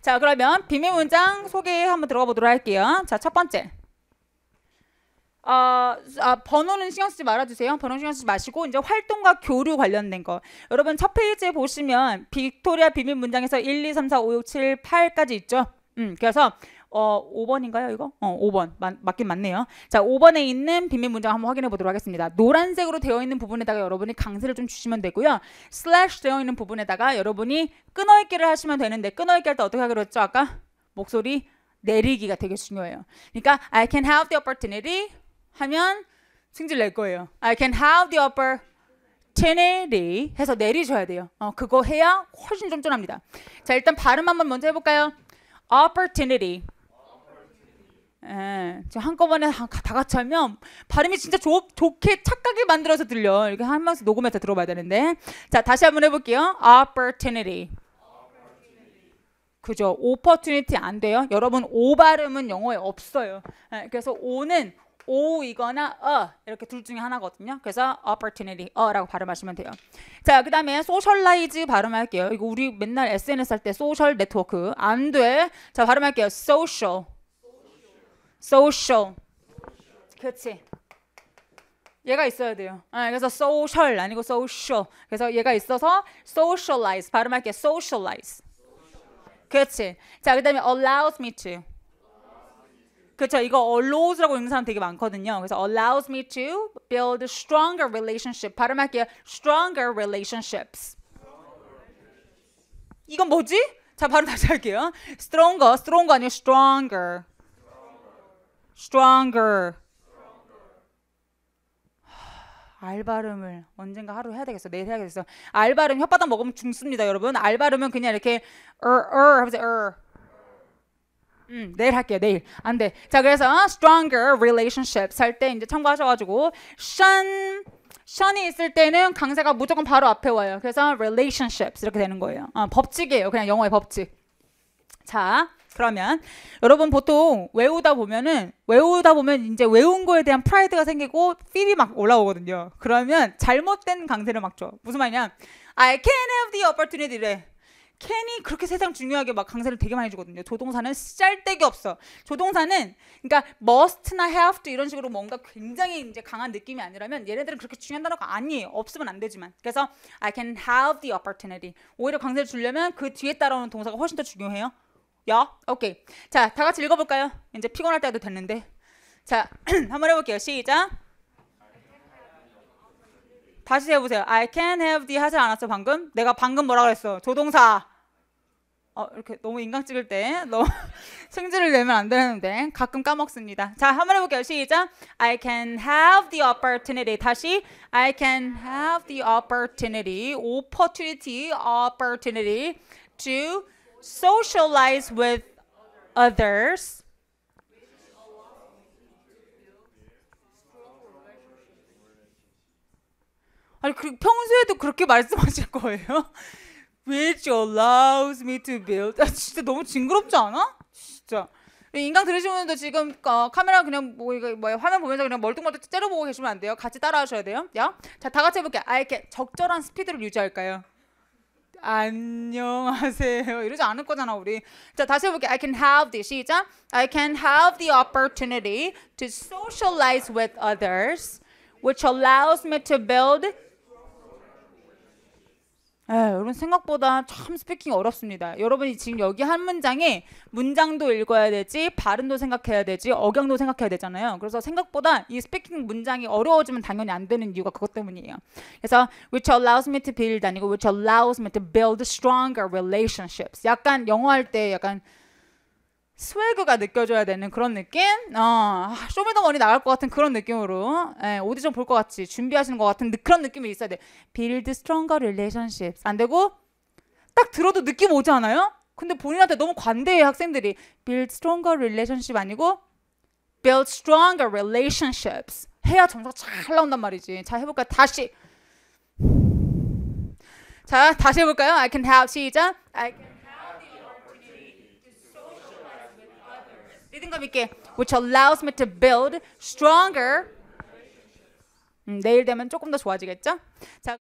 자, 그러면 비밀 문장 소개 한번 들어가 보도록 할게요. 자, 첫 번째. 아, 아, 번호는 신경 쓰지 말아주세요. 번호 신경 쓰지 마시고 이제 활동과 교류 관련된 거. 여러분 첫 페이지에 보시면 빅토리아 비밀 문장에서 1, 2, 3, 4, 5, 6, 7, 8까지 있죠. 음, 그래서 어, 5번인가요, 이거? 어, 5번. 맞, 맞긴 맞네요. 자, 5번에 있는 빈민 문장 한번 확인해 보도록 하겠습니다. 노란색으로 되어 있는 부분에다가 여러분이 강세를 좀 주시면 되고요. 슬래시 되어 있는 부분에다가 여러분이 끊어있기를 하시면 되는데 끊어있기할때 어떻게 하기로 했죠, 아까? 목소리 내리기가 되게 중요해요. 그러니까 I can have the opportunity 하면 승질 낼 거예요. I can have the opportunity 해서 내리셔야 돼요. 어, 그거 해야 훨씬 쫀쫀합니다. 자, 일단 발음 한번 먼저 해볼까요? opportunity 예, 한꺼번에 다 같이 하면 발음이 진짜 좋, 좋게 착각이 만들어서 들려. 이렇게 한 명씩 녹음해서 들어봐야 되는데. 자, 다시 한번 해볼게요. opportunity. 그죠. opportunity 안 돼요. 여러분, 오 발음은 영어에 없어요. 예, 그래서 오는 오이거나 어 이렇게 둘 중에 하나거든요. 그래서 opportunity 어라고 발음하시면 돼요. 자, 그다음에 s o c i a 발음할게요. 이거 우리 맨날 SNS 할 때 소셜 네트워크 안 돼. 자, 발음할게요. social social. 그렇지. 얘가 있어야 돼요. 아, 그래서 social 아니고 social. 그래서 얘가 있어서 socialize 발음할게. socialize. 그렇지. 자, 그다음에 allows me to. 그렇죠. 이거 allows라고 읽는 사람 되게 많거든요. 그래서 allows me to build stronger relationship. 발음할게요. stronger relationships. 이건 뭐지? 자, 발음 다시 할게요. stronger, stronger 아니에 stronger. stronger. 알 발음을 언젠가 하루 해야 되겠어. 내일 해야겠어. 알 발음 혓바닥 먹으면 죽습니다, 여러분. 알 발음은 그냥 이렇게 어어 어, 하면서 어. 음, 내일 할게요. 내일. 안 돼. 자, 그래서 어, stronger relationships 할때 이제 참고하셔 가지고 shun 션이 있을 때는 강세가 무조건 바로 앞에 와요. 그래서 relationships 이렇게 되는 거예요. 아, 법칙이에요. 그냥 영어의 법칙. 자, 그러면 여러분 보통 외우다 보면은 외우다 보면 이제 외운 거에 대한 프라이드가 생기고 필이 막 올라오거든요. 그러면 잘못된 강세를 막죠. 무슨 말이냐? I can have the opportunity래. 캔이 그렇게 세상 중요하게 막 강세를 되게 많이 주거든요. 조동사는 짤데기 없어. 조동사는 그러니까 must나 have도 이런 식으로 뭔가 굉장히 이제 강한 느낌이 아니라면 얘네들은 그렇게 중요한 단어가 아니에요. 없으면 안 되지만. 그래서 I can have the opportunity. 오히려 강세를 주려면 그 뒤에 따라오는 동사가 훨씬 더 중요해요. 야? 오케이. 자, 다 같이 읽어볼까요? 이제 피곤할 때도 됐는데. 자, 한 번 해볼게요. 시작. 다시 해보세요. I can have the 하지 않았어 방금? 내가 방금 뭐라 그랬어? 조동사. 어, 이렇게 너무 인강 찍을 때 너무 승질을 내면 안 되는데 가끔 까먹습니다. 자, 한 번 해볼게요. 시작. I can have the opportunity. 다시 I can have the opportunity. opportunity, opportunity to socialize with others, 아니 그, 평소에도 그렇게 말씀하실 거예요? Which allows me to build. 아, 진짜 너무 징그럽지 않아? 진짜. 인강 들으시 분도 지금 어, 카메라 그냥 뭐뭐 뭐 화면 보면서 그냥 멀뚱멀뚱 째려보고 계시면 안 돼요. 같이 따라하셔야 돼요. 야, 자다 같이 해볼게요. 아 이렇게 적절한 스피드를 유지할까요? 안녕하세요. 이러지 않을 거잖아, 우리. 자, 다시 해볼게. I can have the 시작. I can have the opportunity to socialize with others, which allows me to build 예, 여러분 생각보다 참 스피킹 어렵습니다. 여러분이 지금 여기 한 문장에 문장도 읽어야 되지 발음도 생각해야 되지 억양도 생각해야 되잖아요. 그래서 생각보다 이 스피킹 문장이 어려워지면 당연히 안 되는 이유가 그것 때문이에요. 그래서 which allows me to build 아니고 which allows me to build stronger relationships. 약간 영어 할때 약간 스웨그가 느껴져야 되는 그런 느낌? 어, 아, 쇼미더머니 나갈 것 같은 그런 느낌으로 예, 오디션 볼 것 같이 준비하시는 것 같은 그런 느낌이 있어야 돼. Build s t r o n g 안 되고 딱 들어도 느낌 오지 않아요? 근데 본인한테 너무 관대해 학생들이 build s t r o n g 아니고 build s t r o n g 해야 점수가 잘 나온단 말이지. 자 해볼까요? 다시 자 다시 해볼까요? I can help 시작. I can 리듬감 있게 which allows me to build stronger 음, 내일 되면 조금 더 좋아지겠죠? 자